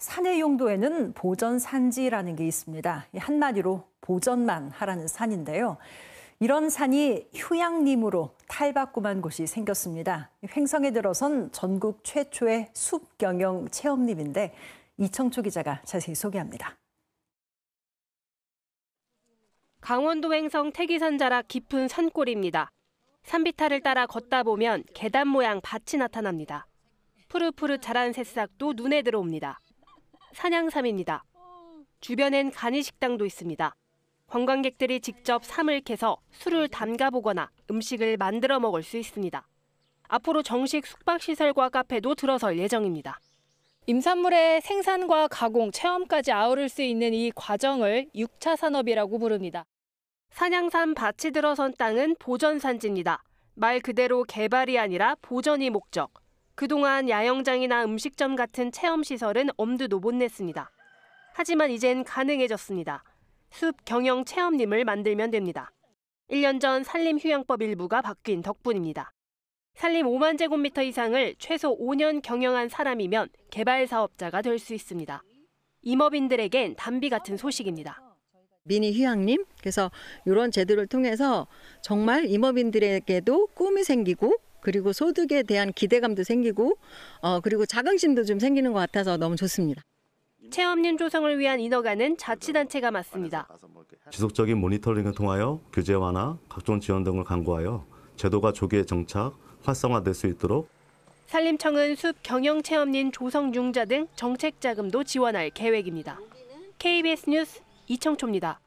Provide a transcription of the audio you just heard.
산의 용도에는 보전산지라는 게 있습니다. 한마디로 보전만 하라는 산인데요. 이런 산이 휴양림으로 탈바꿈한 곳이 생겼습니다. 횡성에 들어선 전국 최초의 숲 경영 체험림인데 이청초 기자가 자세히 소개합니다. 강원도 횡성 태기산 자락 깊은 산골입니다. 산비탈을 따라 걷다 보면 계단 모양 밭이 나타납니다. 푸릇푸릇 자란 새싹도 눈에 들어옵니다. 사냥삼입니다 주변엔 간이식당도 있습니다. 관광객들이 직접 삼을 캐서 술을 담가 보거나 음식을 만들어 먹을 수 있습니다. 앞으로 정식 숙박시설과 카페도 들어설 예정입니다. 임산물의 생산과 가공, 체험까지 아우를 수 있는 이 과정을 6차 산업이라고 부릅니다. 산양산 밭이 들어선 땅은 보전산지입니다. 말 그대로 개발이 아니라 보전이 목적. 그동안 야영장이나 음식점 같은 체험시설은 엄두도 못 냈습니다. 하지만 이젠 가능해졌습니다. 숲 경영 체험님을 만들면 됩니다. 1년 전 산림휴양법 일부가 바뀐 덕분입니다. 산림 5만 제곱미터 이상을 최소 5년 경영한 사람이면 개발 사업자가 될 수 있습니다. 임업인들에겐 담비 같은 소식입니다. 미니 휴양님 그래서 이런 제도를 통해서 정말 임업인들에게도 꿈이 생기고 그리고 소득에 대한 기대감도 생기고 어, 그리고 자긍심도 좀 생기는 것 같아서 너무 좋습니다. 체험림 조성을 위한 인허가는 자치단체가 맡습니다. 지속적인 모니터링을 통하여 규제 완화, 각종 지원 등을 강구하여 제도가 조기에 정착, 활성화될 수 있도록 산림청은 숲 경영 체험림 조성 융자 등 정책 자금도 지원할 계획입니다. KBS 뉴스 이청초입니다.